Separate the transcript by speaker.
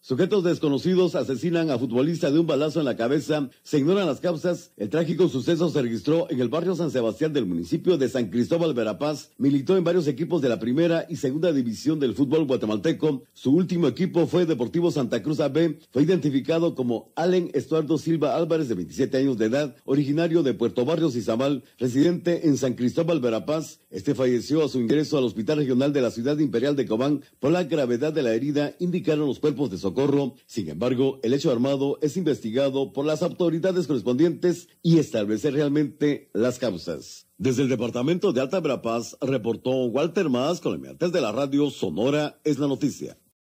Speaker 1: Sujetos desconocidos asesinan a futbolista de un balazo en la cabeza. Se ignoran las causas. El trágico suceso se registró en el barrio San Sebastián del municipio de San Cristóbal Verapaz. Militó en varios equipos de la primera y segunda división del fútbol guatemalteco. Su último equipo fue Deportivo Santa Cruz AB. Fue identificado como Allen Estuardo Silva Álvarez, de 27 años de edad, originario de Puerto Barrios Cizabal, residente en San Cristóbal Verapaz. Este falleció a su ingreso al Hospital Regional de la Ciudad Imperial de Cobán por la gravedad de la herida, indicaron los cuerpos de socorro. Sin embargo, el hecho armado es investigado por las autoridades correspondientes y establecer realmente las causas. Desde el departamento de Alta Verapaz reportó Walter Más con el de la radio Sonora es la noticia.